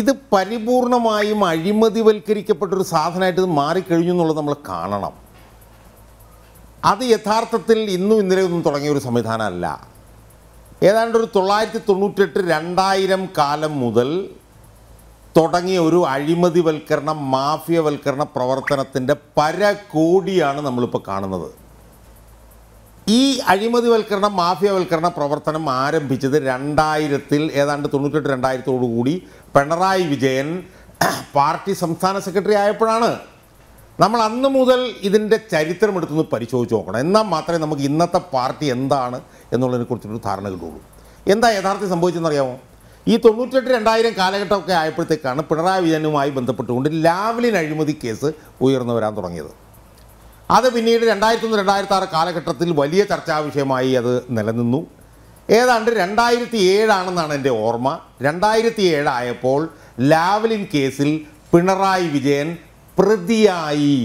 ഇത് പരിപൂർണമായും അഴിമതിവൽക്കരിക്കപ്പെട്ടൊരു സാധനമായിട്ട് ഇത് മാറിക്കഴിഞ്ഞു എന്നുള്ളത് നമ്മൾ കാണണം അത് യഥാർത്ഥത്തിൽ ഇന്നും ഇന്നലെയൊന്നും തുടങ്ങിയ ഒരു സംവിധാനമല്ല ഏതാണ്ട് ഒരു തൊള്ളായിരത്തി തൊണ്ണൂറ്റെട്ട് രണ്ടായിരം കാലം മുതൽ തുടങ്ങിയ ഒരു അഴിമതിവൽക്കരണ മാഫിയവൽക്കരണ പ്രവർത്തനത്തിൻ്റെ പരകോടിയാണ് നമ്മളിപ്പോൾ കാണുന്നത് ഈ അഴിമതിവൽക്കരണം മാഫിയവൽക്കരണ പ്രവർത്തനം ആരംഭിച്ചത് രണ്ടായിരത്തിൽ ഏതാണ്ട് തൊണ്ണൂറ്റെട്ട് രണ്ടായിരത്തോടു കൂടി പിണറായി വിജയൻ പാർട്ടി സംസ്ഥാന സെക്രട്ടറി ആയപ്പോഴാണ് നമ്മൾ അന്ന് മുതൽ ഇതിൻ്റെ ചരിത്രം എടുത്തുനിന്ന് പരിശോധിച്ച് നോക്കണം എന്നാൽ മാത്രമേ നമുക്ക് ഇന്നത്തെ പാർട്ടി എന്താണ് കുറിച്ചൊരു ധാരണ കിട്ടുള്ളൂ എന്താ യഥാർത്ഥം സംഭവിച്ചെന്നറിയാമോ ഈ തൊണ്ണൂറ്റെട്ട് രണ്ടായിരം കാലഘട്ടമൊക്കെ ആയപ്പോഴത്തേക്കാണ് പിണറായി വിജയനുമായി ബന്ധപ്പെട്ടുകൊണ്ട് ലാവ്ലിൻ അഴിമതി കേസ് ഉയർന്നു വരാൻ തുടങ്ങിയത് അത് പിന്നീട് രണ്ടായിരത്തി ഒന്ന് രണ്ടായിരത്തി ആറ് കാലഘട്ടത്തിൽ വലിയ ചർച്ചാ വിഷയമായി അത് നിലനിന്നു ഏതാണ്ട് രണ്ടായിരത്തി ഏഴാണെന്നാണ് എൻ്റെ ഓർമ്മ രണ്ടായിരത്തി ഏഴായപ്പോൾ ലാവലിൻ കേസിൽ പിണറായി വിജയൻ പ്രതിയായി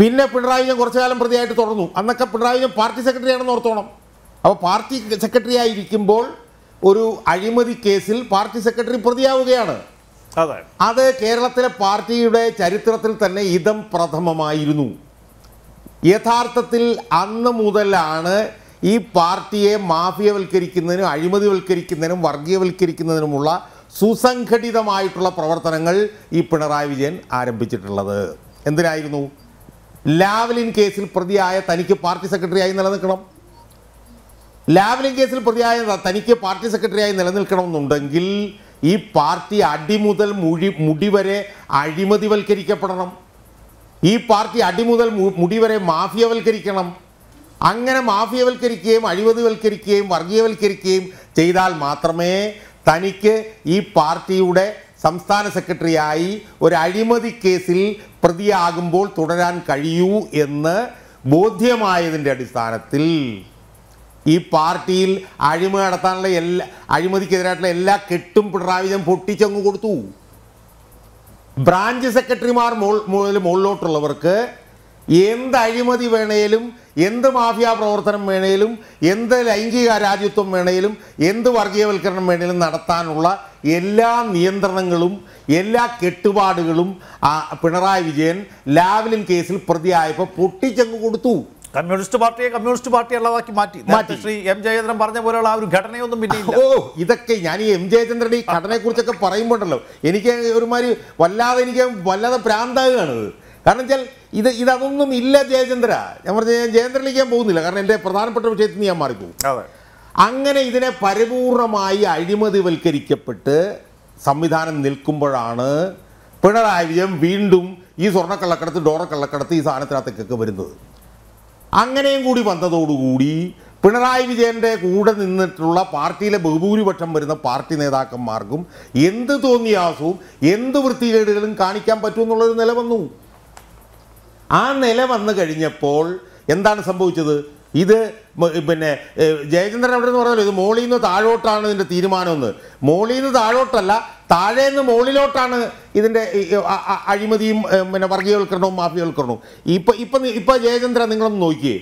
പിന്നെ പിണറായി വിജയൻ കുറച്ചു കാലം പ്രതിയായിട്ട് തുടർന്നു അന്നൊക്കെ പിണറായി വിജയൻ പാർട്ടി സെക്രട്ടറി ആണെന്ന് ഓർത്തോണം അപ്പോൾ പാർട്ടി സെക്രട്ടറി ആയിരിക്കുമ്പോൾ ഒരു അഴിമതി കേസിൽ പാർട്ടി സെക്രട്ടറി പ്രതിയാവുകയാണ് അത് കേരളത്തിലെ പാർട്ടിയുടെ ചരിത്രത്തിൽ തന്നെ ഇതം പ്രഥമമായിരുന്നു യഥാർത്ഥത്തിൽ അന്ന് മുതലാണ് ഈ പാർട്ടിയെ മാഫിയവൽക്കരിക്കുന്നതിനും അഴിമതിവൽക്കരിക്കുന്നതിനും വർഗീയവൽക്കരിക്കുന്നതിനുമുള്ള സുസംഘടിതമായിട്ടുള്ള പ്രവർത്തനങ്ങൾ ഈ പിണറായി വിജയൻ ആരംഭിച്ചിട്ടുള്ളത് എന്തിനായിരുന്നു ലാവലിൻ കേസിൽ പ്രതിയായ തനിക്ക് പാർട്ടി സെക്രട്ടറിയായി നിലനിൽക്കണം ലാവലിൻ കേസിൽ പ്രതിയായ തനിക്ക് പാർട്ടി സെക്രട്ടറിയായി നിലനിൽക്കണമെന്നുണ്ടെങ്കിൽ ഈ പാർട്ടി അടിമുതൽ മുഴി മുടി വരെ അഴിമതിവൽക്കരിക്കപ്പെടണം ഈ പാർട്ടി അടിമുതൽ മുടി വരെ മാഫിയവൽക്കരിക്കണം അങ്ങനെ മാഫിയവൽക്കരിക്കുകയും അഴിമതിവൽക്കരിക്കുകയും വർഗീയവൽക്കരിക്കുകയും ചെയ്താൽ മാത്രമേ തനിക്ക് ഈ പാർട്ടിയുടെ സംസ്ഥാന സെക്രട്ടറിയായി ഒരു അഴിമതി കേസിൽ പ്രതിയാകുമ്പോൾ തുടരാൻ കഴിയൂ എന്ന് ബോധ്യമായതിൻ്റെ അടിസ്ഥാനത്തിൽ ഈ പാർട്ടിയിൽ അഴിമ നടത്താനുള്ള എല്ലാ അഴിമതിക്കെതിരായിട്ടുള്ള എല്ലാ കെട്ടും പിണറായി പൊട്ടിച്ചങ്ങ് കൊടുത്തു ബ്രാഞ്ച് സെക്രട്ടറിമാർ മുകൾ മുതൽ മുകളിലോട്ടുള്ളവർക്ക് എന്ത് അഴിമതി വേണേലും എന്ത് മാഫിയ പ്രവർത്തനം വേണേലും എന്ത് ലൈംഗിക രാജ്യത്വം വേണേലും എന്ത് വർഗീയവൽക്കരണം വേണേലും നടത്താനുള്ള എല്ലാ നിയന്ത്രണങ്ങളും എല്ലാ കെട്ടുപാടുകളും പിണറായി വിജയൻ ലാവ്ലിൻ കേസിൽ പ്രതിയായപ്പോൾ പൊട്ടിച്ചങ്ങ് കൊടുത്തു കമ്മ്യൂണിസ്റ്റ് പാർട്ടിയെ കമ്മ്യൂണിസ്റ്റ് പാർട്ടി ഉള്ളതാക്കി മാറ്റി മാറ്റി ശ്രീ എം ജയചന്ദ്രൻ പറഞ്ഞ പോലെയുള്ള ആ ഒരു ഘടനയൊന്നും പിന്നെ ഓ ഇതൊക്കെ ഞാൻ ഈ എം ജയചന്ദ്രൻ ഈ ഘടനയെ കുറിച്ചൊക്കെ പറയുമ്പോണ്ടല്ലോ എനിക്ക് ഒരുമാതിരി വല്ലാതെ എനിക്ക് വല്ലാതെ പ്രാന്താകുകയാണത് കാരണം വെച്ചാൽ ഇത് ഇതൊന്നും ഇല്ല ജയചന്ദ്ര ഞാൻ പറഞ്ഞ ഞാൻ ജയചന്ദ്രനിലേക്ക് ഞാൻ പോകുന്നില്ല കാരണം എൻ്റെ പ്രധാനപ്പെട്ട വിഷയത്തിൽ നിന്ന് ഞാൻ മാറിപ്പോകും അങ്ങനെ ഇതിനെ പരിപൂർണമായി അഴിമതിവൽക്കരിക്കപ്പെട്ട് സംവിധാനം നിൽക്കുമ്പോഴാണ് പിണറായി വിജയൻ വീണ്ടും ഈ സ്വർണ്ണക്കള്ളക്കടത്ത് ഡോറക്കള്ളക്കടത്ത് ഈ സാധനത്തിനകത്തേക്കൊക്കെ വരുന്നത് അങ്ങനെയും കൂടി വന്നതോടുകൂടി പിണറായി വിജയൻ്റെ കൂടെ നിന്നിട്ടുള്ള പാർട്ടിയിലെ ബഹുഭൂരിപക്ഷം വരുന്ന പാർട്ടി നേതാക്കന്മാർക്കും എന്ത് തോന്നിയാസവും എന്ത് വൃത്തികേടുകളും കാണിക്കാൻ പറ്റുമെന്നുള്ളൊരു നില വന്നു ആ നില വന്നു കഴിഞ്ഞപ്പോൾ എന്താണ് സംഭവിച്ചത് ഇത് പിന്നെ ജയചന്ദ്രൻ അവിടെ എന്ന് പറഞ്ഞല്ലോ ഇത് മോളിൽ നിന്ന് താഴോട്ടാണ് ഇതിൻ്റെ തീരുമാനമെന്ന് മോളിൽ നിന്ന് താഴോട്ടല്ല താഴെ നിന്ന് മോളിലോട്ടാണ് ഇതിൻ്റെ അഴിമതിയും പിന്നെ വർഗീയവൽക്കരണവും മാഫിയവൽക്കരണവും ഇപ്പം ഇപ്പം ഇപ്പം ജയചന്ദ്രൻ നിങ്ങളൊന്ന് നോക്കിയേ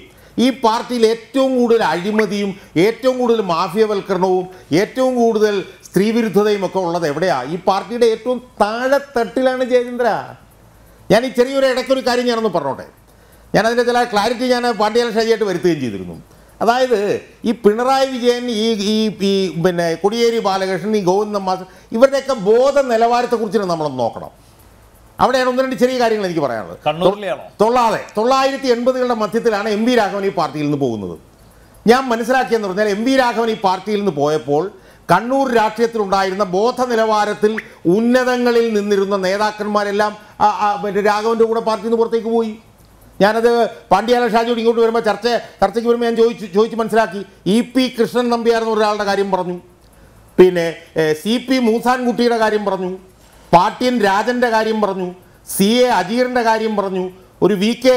ഈ പാർട്ടിയിൽ ഏറ്റവും കൂടുതൽ അഴിമതിയും ഏറ്റവും കൂടുതൽ മാഫിയവൽക്കരണവും ഏറ്റവും കൂടുതൽ സ്ത്രീവിരുദ്ധതയും ഒക്കെ ഉള്ളത് എവിടെയാണ് ഈ പാർട്ടിയുടെ ഏറ്റവും താഴെത്തട്ടിലാണ് ജയചന്ദ്ര ഞാൻ ഈ ചെറിയൊരു ഇടയ്ക്കൊരു കാര്യം ഞാനൊന്ന് പറഞ്ഞോട്ടെ ഞാനതിൻ്റെ ചില ക്ലാരിറ്റി ഞാൻ പാണ്ഡ്യാൽ ഷാജിയായിട്ട് വരുത്തുകയും ചെയ്തിരുന്നു അതായത് ഈ പിണറായി വിജയൻ ഈ ഈ ഈ പിന്നെ കൊടിയേരി ബാലകൃഷ്ണൻ ഈ ഗോവിന്ദൻ മാസ് ഇവരുടെയൊക്കെ ബോധ നിലവാരത്തെക്കുറിച്ച് നമ്മളൊന്ന് നോക്കണം അവിടെയാണ് ഒന്ന് രണ്ട് ചെറിയ കാര്യങ്ങൾ എനിക്ക് പറയാനുള്ളത് തൊള്ളാതെ തൊള്ളായിരത്തി എൺപതുകളുടെ മധ്യത്തിലാണ് എം വി രാഘവൻ ഈ പാർട്ടിയിൽ നിന്ന് പോകുന്നത് ഞാൻ മനസ്സിലാക്കിയെന്ന് പറഞ്ഞാൽ എം വി രാഘവൻ ഈ പാർട്ടിയിൽ നിന്ന് പോയപ്പോൾ കണ്ണൂർ രാഷ്ട്രീയത്തിലുണ്ടായിരുന്ന ബോധ നിലവാരത്തിൽ ഉന്നതങ്ങളിൽ നിന്നിരുന്ന നേതാക്കന്മാരെല്ലാം രാഘവൻ്റെ കൂടെ പാർട്ടിയിൽ നിന്ന് പുറത്തേക്ക് പോയി ഞാനത് പാണ്ഡ്യാല ഷാജിയോട് ഇങ്ങോട്ട് വരുമ്പോൾ ചർച്ച ചർച്ചയ്ക്ക് വരുമ്പോൾ ഞാൻ ചോദിച്ചു ചോദിച്ച് മനസ്സിലാക്കി ഇ പി കൃഷ്ണൻ നമ്പ്യാർ എന്ന ഒരാളുടെ കാര്യം പറഞ്ഞു പിന്നെ സി പി മൂസാൻകുട്ടിയുടെ കാര്യം പറഞ്ഞു പാട്യൻ രാജൻ്റെ കാര്യം പറഞ്ഞു സി എ അജീറിൻ്റെ കാര്യം പറഞ്ഞു ഒരു വി കെ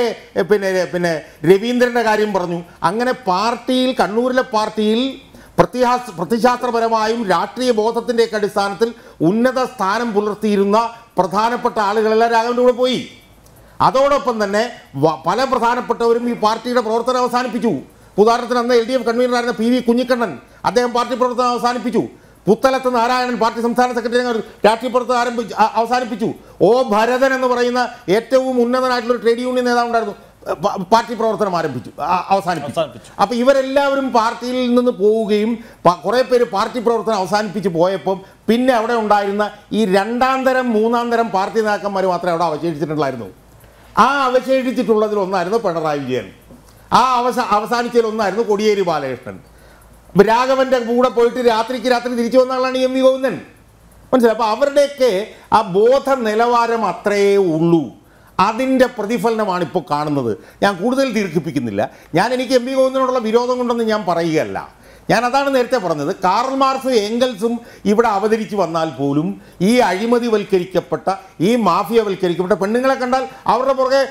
പിന്നെ പിന്നെ രവീന്ദ്രൻ്റെ കാര്യം പറഞ്ഞു അങ്ങനെ പാർട്ടിയിൽ കണ്ണൂരിലെ പാർട്ടിയിൽ പ്രത്യാസ് പ്രതിശാസ്ത്രപരമായും രാഷ്ട്രീയ ബോധത്തിൻ്റെയൊക്കെ അടിസ്ഥാനത്തിൽ ഉന്നത സ്ഥാനം പുലർത്തിയിരുന്ന പ്രധാനപ്പെട്ട ആളുകളെല്ലാം രാഘവൻ്റെ കൂടെ പോയി അതോടൊപ്പം തന്നെ പല പ്രധാനപ്പെട്ടവരും ഈ പാർട്ടിയുടെ പ്രവർത്തനം അവസാനിപ്പിച്ചു ഉദാഹരണത്തിന് അന്ന് എൽ ഡി എഫ് കൺവീനറായിരുന്ന പി വി കുഞ്ഞിക്കണ്ണൻ അദ്ദേഹം പാർട്ടി പ്രവർത്തനം അവസാനിപ്പിച്ചു പുത്തലത്ത് നാരായണൻ പാർട്ടി സംസ്ഥാന സെക്രട്ടറി രാഷ്ട്രീയ പ്രവർത്തനം ആരംഭിച്ചു അവസാനിപ്പിച്ചു ഒ ഭരതൻ എന്ന് പറയുന്ന ഏറ്റവും ഉന്നതനായിട്ടുള്ള ട്രേഡ് യൂണിയൻ ഉണ്ടായിരുന്നു പാർട്ടി പ്രവർത്തനം ആരംഭിച്ചു അവസാനിപ്പിച്ചു അപ്പോൾ ഇവരെല്ലാവരും പാർട്ടിയിൽ നിന്ന് പോവുകയും കുറേ പേര് പാർട്ടി പ്രവർത്തനം അവസാനിപ്പിച്ച് പോയപ്പം പിന്നെ അവിടെ ഉണ്ടായിരുന്ന ഈ രണ്ടാം തരം മൂന്നാം തരം പാർട്ടി നേതാക്കന്മാർ മാത്രമേ അവിടെ അവശേഷിച്ചിട്ടുണ്ടായിരുന്നു ആ അവശേഷിച്ചിട്ടുള്ളതിൽ ഒന്നായിരുന്നു പിണറായി വിജയൻ ആ അവസ അവസാനിച്ചതിൽ ഒന്നായിരുന്നു കോടിയേരി ബാലകൃഷ്ണൻ രാഘവന്റെ കൂടെ പോയിട്ട് രാത്രിക്ക് രാത്രി തിരിച്ചു വന്ന ആളാണ് എം വി ഗോവിന്ദൻ മനസ്സിലായി അപ്പോൾ അവരുടെയൊക്കെ ആ ബോധ നിലവാരം അത്രയേ ഉള്ളൂ അതിൻ്റെ പ്രതിഫലനമാണ് ഇപ്പോൾ കാണുന്നത് ഞാൻ കൂടുതൽ ദീർഘിപ്പിക്കുന്നില്ല ഞാൻ എനിക്ക് എം വി ഗോവിന്ദനോടുള്ള വിരോധം കൊണ്ടൊന്നും ഞാൻ പറയുകയല്ല ഞാൻ അതാണ് നേരത്തെ പറഞ്ഞത് കാർൽ മാർക്സ് എംഗൽസും ഇവിടെ അവതരിച്ച് വന്നാൽ പോലും ഈ അഴിമതിവൽക്കരിക്കപ്പെട്ട ഈ മാഫിയവൽക്കരിക്കപ്പെട്ട പെണ്ണുങ്ങളെ കണ്ടാൽ അവരുടെ പുറകെ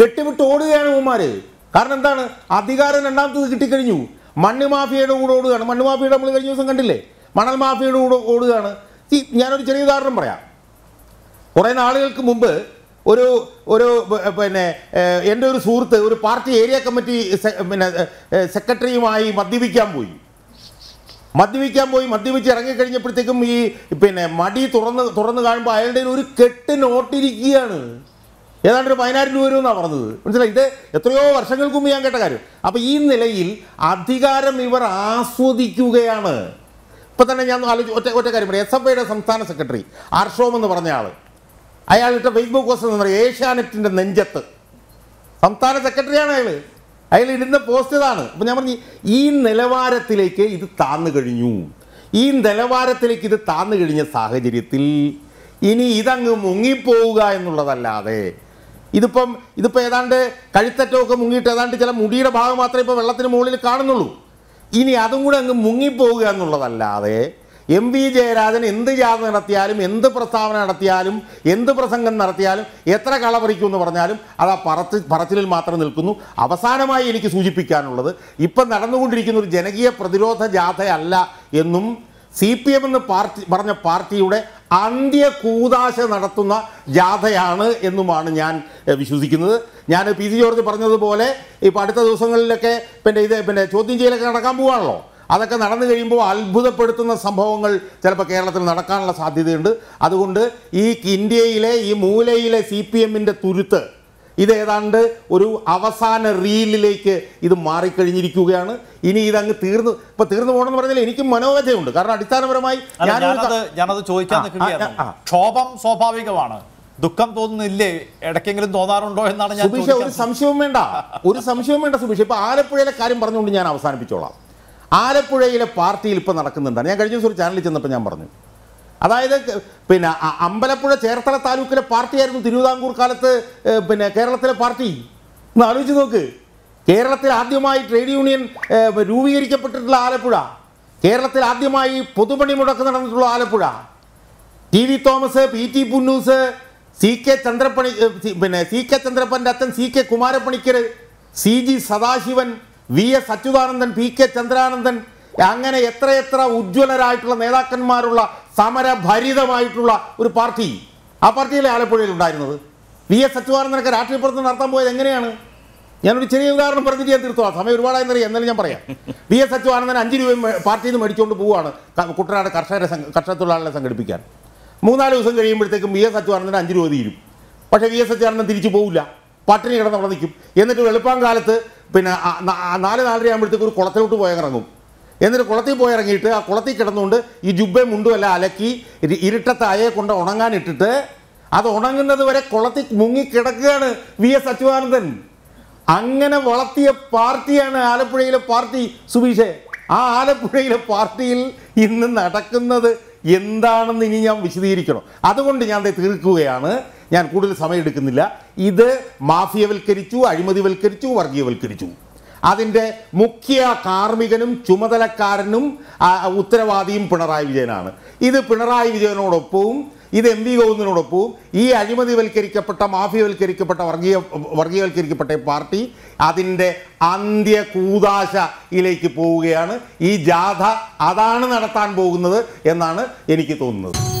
കെട്ടിവിട്ട് ഓടുകയാണ് ഉമ്മാര് കാരണം എന്താണ് അധികാരം രണ്ടാമത്തത് കിട്ടിക്കഴിഞ്ഞു മണ്ണ് മാഫിയയുടെ കൂടെ ഓടുകയാണ് മണ്ണ് മാഫിയുടെ നമ്മൾ കഴിഞ്ഞ ദിവസം കണ്ടില്ലേ മണൽ മാഫിയുടെ കൂടെ ഓടുകയാണ് ഞാനൊരു ചെറിയ ഉദാഹരണം പറയാം കുറേ നാളുകൾക്ക് മുമ്പ് ഒരു ഒരു പിന്നെ എൻ്റെ ഒരു സുഹൃത്ത് ഒരു പാർട്ടി ഏരിയ കമ്മിറ്റി പിന്നെ സെക്രട്ടറിയുമായി മദ്യപിക്കാൻ പോയി മദ്യപിക്കാൻ പോയി മദ്യപിച്ച് ഇറങ്ങിക്കഴിഞ്ഞപ്പോഴത്തേക്കും ഈ പിന്നെ മടി തുറന്ന് തുറന്ന് കാണുമ്പോൾ അയാളുടെ ഒരു കെട്ട് നോട്ടിരിക്കുകയാണ് ഏതാണ്ട് ഒരു പതിനായിരം രൂപ വരുമെന്നാണ് പറഞ്ഞത് മനസ്സിലായി ഇത് എത്രയോ വർഷങ്ങൾക്ക് മുമ്പ് ഞാൻ കേട്ട കാര്യം അപ്പോൾ ഈ നിലയിൽ അധികാരം ഇവർ ആസ്വദിക്കുകയാണ് ഇപ്പം തന്നെ ഞാൻ ആലോചിച്ച് ഒറ്റ ഒറ്റ കാര്യം പറയാം എസ് എഫ് ഐയുടെ സംസ്ഥാന സെക്രട്ടറി ആർഷോം എന്ന് പറഞ്ഞ ആൾ അയാളിട്ട ഫേസ്ബുക്ക് പോസ്റ്റ് എന്ന് പറയും ഏഷ്യാനെറ്റിൻ്റെ നെഞ്ചത്ത് സംസ്ഥാന സെക്രട്ടറിയാണ് അയാൾ അയാൾ ഇടുന്ന പോസ്റ്റ് ഇതാണ് അപ്പം ഞാൻ പറഞ്ഞു ഈ നിലവാരത്തിലേക്ക് ഇത് താന്നു കഴിഞ്ഞു ഈ നിലവാരത്തിലേക്ക് ഇത് താന്നു കഴിഞ്ഞ സാഹചര്യത്തിൽ ഇനി ഇതങ്ങ് മുങ്ങിപ്പോവുക എന്നുള്ളതല്ലാതെ ഇതിപ്പം ഇതിപ്പോൾ ഏതാണ്ട് കഴുത്തറ്റമൊക്കെ മുങ്ങിയിട്ട് ഏതാണ്ട് ചില മുടിയുടെ ഭാഗം മാത്രമേ ഇപ്പോൾ വെള്ളത്തിന് മുകളിൽ കാണുന്നുള്ളൂ ഇനി അതും കൂടെ അങ്ങ് മുങ്ങിപ്പോവുക എന്നുള്ളതല്ലാതെ എം വി ജയരാജൻ എന്ത് ജാഥ നടത്തിയാലും എന്ത് പ്രസ്താവന നടത്തിയാലും എന്ത് പ്രസംഗം നടത്തിയാലും എത്ര കളപറിക്കും എന്ന് പറഞ്ഞാലും അത് ആ പറത്ത് പറച്ചിലിൽ മാത്രം നിൽക്കുന്നു അവസാനമായി എനിക്ക് സൂചിപ്പിക്കാനുള്ളത് ഇപ്പം നടന്നുകൊണ്ടിരിക്കുന്ന ഒരു ജനകീയ പ്രതിരോധ ജാഥയല്ല എന്നും സി പി എം എന്ന് പാർട്ടി പറഞ്ഞ പാർട്ടിയുടെ അന്ത്യ കൂതാശ നടത്തുന്ന ജാഥയാണ് എന്നുമാണ് ഞാൻ വിശ്വസിക്കുന്നത് ഞാൻ പി സി ജോർജ് പറഞ്ഞതുപോലെ ഇപ്പം അടുത്ത ദിവസങ്ങളിലൊക്കെ പിന്നെ ഇത് പിന്നെ ചോദ്യം ചെയ്യലൊക്കെ നടക്കാൻ പോവാണല്ലോ അതൊക്കെ നടന്നു കഴിയുമ്പോൾ അത്ഭുതപ്പെടുത്തുന്ന സംഭവങ്ങൾ ചിലപ്പോൾ കേരളത്തിൽ നടക്കാനുള്ള സാധ്യതയുണ്ട് അതുകൊണ്ട് ഈ ഇന്ത്യയിലെ ഈ മൂലയിലെ സി പി എമ്മിൻ്റെ തുരുത്ത് ഇതേതാണ്ട് ഒരു അവസാന റീലിലേക്ക് ഇത് മാറിക്കഴിഞ്ഞിരിക്കുകയാണ് ഇനി ഇതങ്ങ് തീർന്നു ഇപ്പൊ തീർന്നു പോകണമെന്ന് പറഞ്ഞാൽ എനിക്കും മനോവ്യതയുണ്ട് കാരണം അടിസ്ഥാനപരമായി ഞാനത് ചോദിക്കാൻ ക്ഷോഭം സ്വാഭാവികമാണ് ദുഃഖം തോന്നുന്നില്ലേ ഇടയ്ക്കെങ്കിലും തോന്നാറുണ്ടോ എന്നാണ് ഞാൻ സുബീഷ ഒരു സംശയവും വേണ്ട ഒരു സംശയവും വേണ്ട സുബീഷ് ഇപ്പൊ ആലപ്പുഴയിലെ കാര്യം പറഞ്ഞുകൊണ്ട് ഞാൻ അവസാനിപ്പിച്ചോളാം ആലപ്പുഴയിലെ പാർട്ടിയിൽ ഇപ്പോൾ നടക്കുന്നുണ്ടാണ് ഞാൻ കഴിഞ്ഞ ദിവസം ഒരു ചാനലിൽ ചെന്നപ്പോൾ ഞാൻ പറഞ്ഞു അതായത് പിന്നെ അമ്പലപ്പുഴ ചേർത്തല താലൂക്കിലെ പാർട്ടിയായിരുന്നു തിരുവിതാംകൂർ കാലത്ത് പിന്നെ കേരളത്തിലെ പാർട്ടി ഒന്ന് ആലോചിച്ച് നോക്ക് കേരളത്തിൽ ആദ്യമായി ട്രേഡ് യൂണിയൻ രൂപീകരിക്കപ്പെട്ടിട്ടുള്ള ആലപ്പുഴ കേരളത്തിൽ ആദ്യമായി പൊതുപണി മുടക്കം നടന്നിട്ടുള്ള Alappuzha T V Thomas P T Punnoose C K Chandrappan പിന്നെ സി കെ ചന്ദ്രപ്പൻ്റെ അച്ഛൻ C K Kumarapanicker C G Sadasivan V S Achuthanandan P K Chandrananthan അങ്ങനെ എത്രയെത്ര ഉജ്ജ്വലരായിട്ടുള്ള നേതാക്കന്മാരുള്ള സമരഭരിതമായിട്ടുള്ള ഒരു പാർട്ടി ആ പാർട്ടിയിലെ ആലപ്പുഴയിൽ ഉണ്ടായിരുന്നത് വി എസ് അച്യുതാനന്ദനൊക്കെ രാഷ്ട്രീയ പ്രവർത്തനം നടത്താൻ പോയത് എങ്ങനെയാണ് ഞാനൊരു ചെറിയ ഉദാഹരണം പറഞ്ഞിട്ട് ഞാൻ ആ സമയം ഒരുപാടായെന്നറിയാം എന്നാലും ഞാൻ പറയാം വി എസ് അച്യുതാനന്ദൻ അഞ്ച് രൂപയും പാർട്ടിയിൽ നിന്ന് മേടിച്ചുകൊണ്ട് പോവുകയാണ് കുട്ടനാട് കർഷകരെ കർഷക തൊഴിലാളികളെ സംഘടിപ്പിക്കാൻ മൂന്നാല് ദിവസം കഴിയുമ്പോഴത്തേക്കും വി എസ് അച്യുതാനന്ദൻ അഞ്ച് രൂപ തീരും പക്ഷേ വി എസ് അച്യുതാനന്ദൻ തിരിച്ചു പോവില്ല പട്ടിണി കിടന്ന് നിൽക്കും എന്നിട്ട് എളുപ്പം കാലത്ത് പിന്നെ നാല് നാലര ആകുമ്പോഴത്തേക്ക് ഒരു കുളത്തിലോട്ട് പോയിറങ്ങും എന്നിട്ട് കുളത്തിൽ പോയി ഇറങ്ങിയിട്ട് ആ കുളത്തിൽ കിടന്നുകൊണ്ട് ഈ ജുബയും മുണ്ടുമല്ല അലക്കി ഇരുട്ടത്ത് അയയെ കൊണ്ട് ഉണങ്ങാനിട്ടിട്ട് അത് ഉണങ്ങുന്നത് വരെ കുളത്തിൽ മുങ്ങിക്കിടക്കുകയാണ് വി എസ് അച്യുതാനന്ദൻ അങ്ങനെ വളർത്തിയ പാർട്ടിയാണ് ആലപ്പുഴയിലെ പാർട്ടി സുബീഷെ ആ ആലപ്പുഴയിലെ പാർട്ടിയിൽ ഇന്ന് നടക്കുന്നത് എന്താണെന്ന് ഇനി ഞാൻ വിശദീകരിക്കണം അതുകൊണ്ട് ഞാൻ തീർക്കുകയാണ് ഞാൻ കൂടുതൽ സമയം എടുക്കുന്നില്ല ഇത് മാഫിയവൽക്കരിച്ചു അഴിമതിവൽക്കരിച്ചു വർഗീയവൽക്കരിച്ചു അതിൻ്റെ മുഖ്യ കാർമ്മികനും ചുമതലക്കാരനും ഉത്തരവാദിയും പിണറായി വിജയനാണ് ഇത് പിണറായി വിജയനോടൊപ്പവും ഇത് എം വി ഗോവിന്ദനോടൊപ്പവും ഈ അഴിമതിവൽക്കരിക്കപ്പെട്ട മാഫിയവൽക്കരിക്കപ്പെട്ട വർഗീയ വർഗീയവൽക്കരിക്കപ്പെട്ട പാർട്ടി അതിൻ്റെ അന്ത്യ കൂതാശയിലേക്ക് പോവുകയാണ് ഈ ജാഥ അതാണ് നടത്താൻ പോകുന്നത് എന്നാണ് എനിക്ക് തോന്നുന്നത്